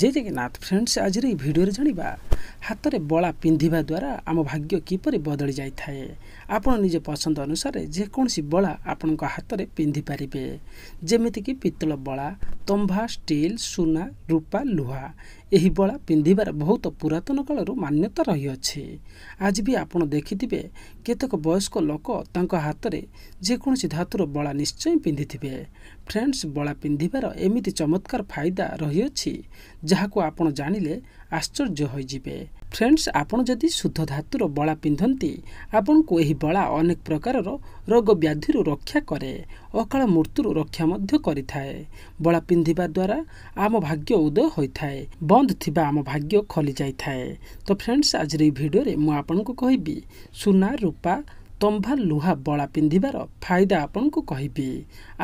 যেটাকি ନା ଫ୍ରେଣ୍ଡସ୍ ଆଜିର ଏହି ଭିଡ଼ିଓରେ ଜାଣିବା ହାତରେ ବଳା ପିନ୍ଧିବା ଦ୍ୱାରା ଆମ ଭାଗ୍ୟ କିପରି ବଦଳି ଯାଇଥାଏ ଆପଣ ନିଜ ପସନ୍ଦ ଅନୁସାରେ ଯେକୌଣସି ବଳା ଆପଣଙ୍କ ହାତରେ ପିନ୍ଧିପାରିବେ ଯେମିତିକି ପିତ୍ତଳ ବଳା ତମ୍ବା ଷ୍ଟିଲ୍ ସୁନା ରୂପା ଲୁହା ଏହି ବଳା ପିନ୍ଧିବାର ବହୁତ ପୁରାତନ କାଳରୁ ମାନ୍ୟତା ରହିଅଛି ଆଜି ବି ଆପଣ ଦେଖିଥିବେ କେତେକ ବୟସ୍କ ଲୋକ ତାଙ୍କ ହାତରେ ଯେକୌଣସି ଧାତୁର ବଳା ନିଶ୍ଚୟ ପିନ୍ଧିଥିବେ ଫ୍ରେଣ୍ଡସ୍ ବଳା ପିନ୍ଧିବାର ଏମିତି ଚମତ୍କାର ଫାଇଦା ରହିଅଛି ଯାହାକୁ ଆପଣ ଜାଣିଲେ ଆଶ୍ଚର୍ଯ୍ୟ ହୋଇଯିବେ ଫ୍ରେଣ୍ଡସ୍ ଆପଣ ଯଦି ଶୁଦ୍ଧ ଧାତୁର ବଳା ପିନ୍ଧନ୍ତି ଆପଣଙ୍କୁ ଏହି ବଳା ଅନେକ ପ୍ରକାରର ରୋଗ ବ୍ୟାଧିରୁ ରକ୍ଷା କରେ ଅକାଳ ମୃତ୍ୟୁରୁ ରକ୍ଷା ମଧ୍ୟ କରିଥାଏ ବଳା ପିନ୍ଧିବା ଦ୍ୱାରା ଆମ ଭାଗ୍ୟ ଉଦୟ ହୋଇଥାଏ ବନ୍ଦ ଥିବା ଆମ ଭାଗ୍ୟ ଖଲି ଯାଇଥାଏ ତ ଫ୍ରେଣ୍ଡସ୍ ଆଜିର ଏହି ଭିଡ଼ିଓରେ ମୁଁ ଆପଣଙ୍କୁ କହିବି ସୁନା ରୂପା ତମ୍ଭା ଲୁହା ବଳା ପିନ୍ଧିବାର ଫାଇଦା ଆପଣଙ୍କୁ କହିବି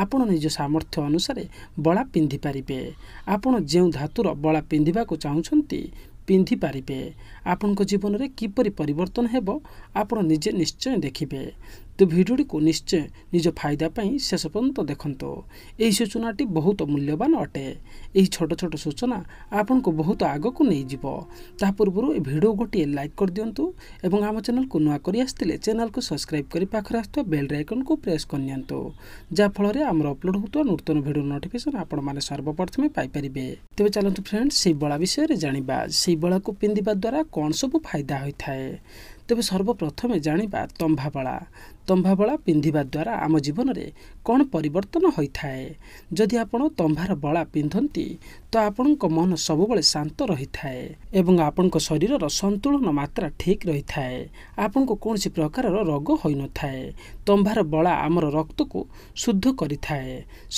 ଆପଣ ନିଜ ସାମର୍ଥ୍ୟ ଅନୁସାରେ ବଳା ପିନ୍ଧିପାରିବେ ଆପଣ ଯେଉଁ ଧାତୁର ବଳା ପିନ୍ଧିବାକୁ ଚାହୁଁଛନ୍ତି ପିନ୍ଧିପାରିବେ ଆପଣଙ୍କ ଜୀବନରେ କିପରି ପରିବର୍ତ୍ତନ ହେବ ଆପଣ ନିଜେ ନିଶ୍ଚୟ ଦେଖିବେ তো ଭିଡ଼ିଓଟିକୁ ନିଶ୍ଚୟ ନିଜ ଫାଇଦା ପାଇଁ ଶେଷ ପର୍ଯ୍ୟନ୍ତ ଦେଖନ୍ତୁ ଏହି ସୂଚନାଟି ବହୁତ ମୂଲ୍ୟବାନ ଅଟେ ଏହି ଛୋଟ ଛୋଟ ସୂଚନା ଆପଣଙ୍କୁ ବହୁତ ଆଗକୁ ନେଇଯିବ ତା ପୂର୍ବରୁ ଏ ଭିଡ଼ିଓ ଗୋଟିଏ ଲାଇକ୍ କରିଦିଅନ୍ତୁ ଏବଂ ଆମ ଚ୍ୟାନେଲକୁ ନୂଆ କରି ଆସିଥିଲେ ଚ୍ୟାନେଲକୁ ସବସ୍କ୍ରାଇବ୍ କରି ପାଖରେ ଆସୁଥିବା ବେଲ୍ ଆଇକନ୍କୁ ପ୍ରେସ୍ କରିନିଅନ୍ତୁ ଯାହାଫଳରେ ଆମର ଅପଲୋଡ଼ ହେଉଥିବା ନୂତନ ଭିଡ଼ିଓ ନୋଟିଫିକେସନ୍ ଆପଣମାନେ ସର୍ବପ୍ରଥମେ ପାଇପାରିବେ ତେବେ ଚାଲନ୍ତୁ ଫ୍ରେଣ୍ଡସ୍ ସେଇ ବଳା ବିଷୟରେ ଜାଣିବା ସେଇ ବଳାକୁ ପିନ୍ଧିବା ଦ୍ୱାରା କ'ଣ ସବୁ ଫାଇଦା ହୋଇଥାଏ ତେବେ ସର୍ବପ୍ରଥମେ ଜାଣିବା ତମ୍ଭାବଳା ତମ୍ଭାବଳା ପିନ୍ଧିବା ଦ୍ୱାରା ଆମ ଜୀବନରେ କ'ଣ ପରିବର୍ତ୍ତନ ହୋଇଥାଏ ଯଦି ଆପଣ ତମ୍ଭାର ବଳା ପିନ୍ଧନ୍ତି ତ ଆପଣଙ୍କ ମନ ସବୁବେଳେ ଶାନ୍ତ ରହିଥାଏ ଏବଂ ଆପଣଙ୍କ ଶରୀରର ସନ୍ତୁଳନ ମାତ୍ରା ଠିକ୍ ରହିଥାଏ ଆପଣଙ୍କୁ କୌଣସି ପ୍ରକାରର ରୋଗ ହୋଇନଥାଏ ତମ୍ଭାର ବଳା ଆମର ରକ୍ତକୁ ଶୁଦ୍ଧ କରିଥାଏ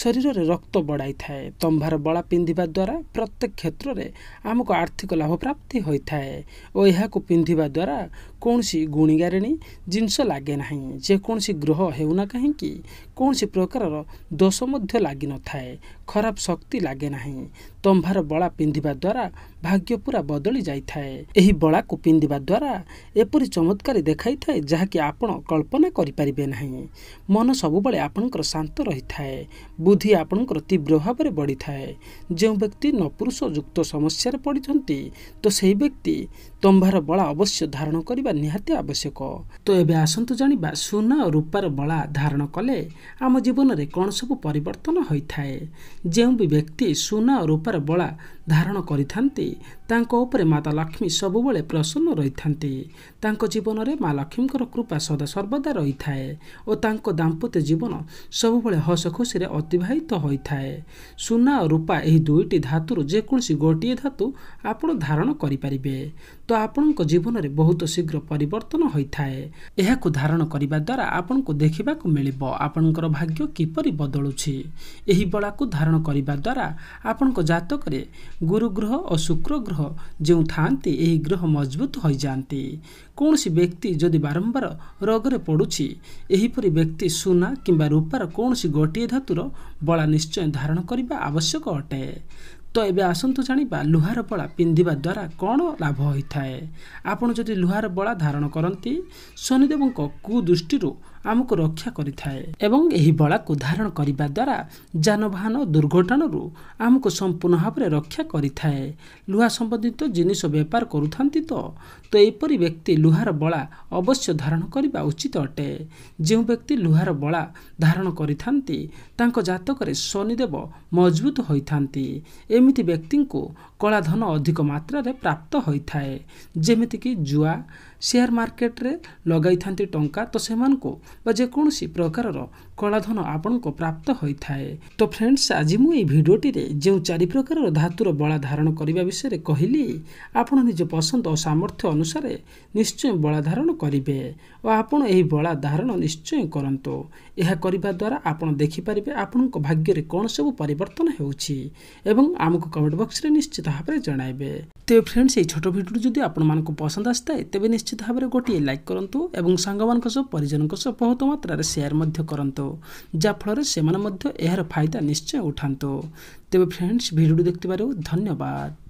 ଶରୀରରେ ରକ୍ତ ବଢ଼ାଇଥାଏ ତମ୍ଭାର ବଳା ପିନ୍ଧିବା ଦ୍ୱାରା ପ୍ରତ୍ୟେକ କ୍ଷେତ୍ରରେ ଆମକୁ ଆର୍ଥିକ ଲାଭପ୍ରାପ୍ତି ହୋଇଥାଏ ଓ ଏହାକୁ ପିନ୍ଧିବା ଦ୍ୱାରା କୌଣସି कौनसी जिनस लगे ना जेकोसी ग्रह हो कहीं कौन सी प्रकार दोष लग न थाए ଖରାପ ଶକ୍ତି ଲାଗେ ନାହିଁ ତମ୍ଭାର ବଳା ପିନ୍ଧିବା ଦ୍ୱାରା ଭାଗ୍ୟ ପୁରା ବଦଳି ଯାଇଥାଏ ଏହି ବଳାକୁ ପିନ୍ଧିବା ଦ୍ୱାରା ଏପରି ଚମତ୍କାରୀ ଦେଖାଇଥାଏ ଯାହାକି ଆପଣ କଳ୍ପନା କରିପାରିବେ ନାହିଁ ମନ ସବୁବେଳେ ଆପଣଙ୍କର ଶାନ୍ତ ରହିଥାଏ ବୁଦ୍ଧି ଆପଣଙ୍କର ତୀବ୍ର ଭାବରେ ବଢ଼ିଥାଏ ଯେଉଁ ବ୍ୟକ୍ତି ନପୁରୁଷ ଯୁକ୍ତ ସମସ୍ୟାରେ ପଡ଼ିଛନ୍ତି ତ ସେହି ବ୍ୟକ୍ତି ତମ୍ଭାର ବଳା ଅବଶ୍ୟ ଧାରଣ କରିବା ନିହାତି ଆବଶ୍ୟକ ତ ଏବେ ଆସନ୍ତୁ ଜାଣିବା ସୁନା ଓ ରୂପାର ବଳା ଧାରଣ କଲେ ଆମ ଜୀବନରେ କ'ଣ ସବୁ ପରିବର୍ତ୍ତନ ହୋଇଥାଏ ଯେଉଁ ବି ବ୍ୟକ୍ତି ସୁନା ଓ ରୂପାର ବଳା ଧାରଣ କରିଥାନ୍ତି ତାଙ୍କ ଉପରେ ମାତା ଲକ୍ଷ୍ମୀ ସବୁବେଳେ ପ୍ରସନ୍ନ ରହିଥାନ୍ତି ତାଙ୍କ ଜୀବନରେ ମା ଲକ୍ଷ୍ମୀଙ୍କର କୃପା ସଦାସର୍ବଦା ରହିଥାଏ ଓ ତାଙ୍କ ଦାମ୍ପତ୍ୟ ଜୀବନ ସବୁବେଳେ ହସ ଖୁସିରେ ଅତିବାହିତ ହୋଇଥାଏ ସୁନା ଓ ରୂପା ଏହି ଦୁଇଟି ଧାତୁରୁ ଯେକୌଣସି ଗୋଟିଏ ଧାତୁ ଆପଣ ଧାରଣ କରିପାରିବେ ତ ଆପଣଙ୍କ ଜୀବନରେ ବହୁତ ଶୀଘ୍ର ପରିବର୍ତ୍ତନ ହୋଇଥାଏ ଏହାକୁ ଧାରଣ କରିବା ଦ୍ୱାରା ଆପଣଙ୍କୁ ଦେଖିବାକୁ ମିଳିବ ଆପଣଙ୍କର ଭାଗ୍ୟ କିପରି ବଦଳୁଛି ଏହି ବଳାକୁ ଧାରଣ କରିବା ଦ୍ୱାରା ଆପଣଙ୍କ ଜାତକରେ ଗୁରୁ ଗ୍ରହ ଓ ଶୁକ୍ର ଗ୍ରହ ଯେଉଁ ଥାଆନ୍ତି ଏହି ଗ୍ରହ ମଜବୁତ ହୋଇଯାଆନ୍ତି କୌଣସି ବ୍ୟକ୍ତି ଯଦି ବାରମ୍ବାର ରୋଗରେ ପଡ଼ୁଛି ଏହିପରି ବ୍ୟକ୍ତି ସୁନା କିମ୍ବା ରୂପାର କୌଣସି ଗୋଟିଏ ଧାତୁର ବଳା ନିଶ୍ଚୟ ଧାରଣ କରିବା ଆବଶ୍ୟକ ଅଟେ ତ ଏବେ ଆସନ୍ତୁ ଜାଣିବା ଲୁହାର ବଳା ପିନ୍ଧିବା ଦ୍ୱାରା କ'ଣ ଲାଭ ହୋଇଥାଏ ଆପଣ ଯଦି ଲୁହାର ବଳା ଧାରଣ କରନ୍ତି ଶନିଦେବଙ୍କ କୁଦୃଷ୍ଟିରୁ ଆମକୁ ରକ୍ଷା କରିଥାଏ ଏବଂ ଏହି ବଳାକୁ ଧାରଣ କରିବା ଦ୍ୱାରା ଯାନବାହନ ଦୁର୍ଘଟଣାରୁ ଆମକୁ ସମ୍ପୂର୍ଣ୍ଣ ଭାବରେ ରକ୍ଷା କରିଥାଏ ଲୁହା ସମ୍ବନ୍ଧିତ ଜିନିଷ ବେପାର କରୁଥାନ୍ତି ତ ତ ଏପରି ବ୍ୟକ୍ତି ଲୁହାର ବଳା ଅବଶ୍ୟ ଧାରଣ କରିବା ଉଚିତ ଅଟେ ଯେଉଁ ବ୍ୟକ୍ତି ଲୁହାର ବଳା ଧାରଣ କରିଥାନ୍ତି ତାଙ୍କ ଜାତକରେ ଶନିଦେବ ମଜବୁତ ହୋଇଥାନ୍ତି ଏମିତି ବ୍ୟକ୍ତିଙ୍କୁ କଳାଧନ ଅଧିକ ମାତ୍ରାରେ ପ୍ରାପ୍ତ ହୋଇଥାଏ ଯେମିତିକି ଜୁଆ ସେୟାର ମାର୍କେଟରେ ଲଗାଇଥାନ୍ତି ଟଙ୍କା ତ ସେମାନଙ୍କୁ ବା ଯେକୌଣସି ପ୍ରକାରର କଳାଧନ ଆପଣଙ୍କୁ ପ୍ରାପ୍ତ ହୋଇଥାଏ ତ ଫ୍ରେଣ୍ଡସ୍ ଆଜି ମୁଁ ଏହି ଭିଡ଼ିଓଟିରେ ଯେଉଁ ଚାରି ପ୍ରକାରର ଧାତୁର ବଳା ଧାରଣ କରିବା ବିଷୟରେ କହିଲି ଆପଣ ନିଜ ପସନ୍ଦ ଓ ସାମର୍ଥ୍ୟ ଅନୁସାରେ ନିଶ୍ଚୟ ବଳା ଧାରଣ କରିବେ ଓ ଆପଣ ଏହି ବଳା ଧାରଣ ନିଶ୍ଚୟ କରନ୍ତୁ ଏହା କରିବା ଦ୍ୱାରା ଆପଣ ଦେଖିପାରିବେ ଆପଣଙ୍କ ଭାଗ୍ୟରେ କ'ଣ ସବୁ ପରିବର୍ତ୍ତନ ହେଉଛି ଏବଂ ଆମକୁ କମେଣ୍ଟ ବକ୍ସରେ ନିଶ୍ଚିତ ଭାବରେ ଜଣାଇବେ ତେବେ ଫ୍ରେଣ୍ଡସ୍ ଏହି ଛୋଟ ଭିଡ଼ିଓଟି ଯଦି ଆପଣମାନଙ୍କୁ ପସନ୍ଦ ଆସିଥାଏ ତେବେ ନିଶ୍ଚିତ ଭାବରେ ଗୋଟିଏ ଲାଇକ୍ କରନ୍ତୁ ଏବଂ ସାଙ୍ଗମାନଙ୍କ ସହ ପରିଜନଙ୍କ ସହ ବହୁତ ମାତ୍ରାରେ ସେୟାର ମଧ୍ୟ କରନ୍ତୁ ଯାହାଫଳରେ ସେମାନେ ମଧ୍ୟ ଏହାର ଫାଇଦା ନିଶ୍ଚୟ ଉଠାନ୍ତୁ ତେବେ ଫ୍ରେଣ୍ଡସ୍ ଭିଡ଼ିଓଟି ଦେଖିଥିବାରୁ ଧନ୍ୟବାଦ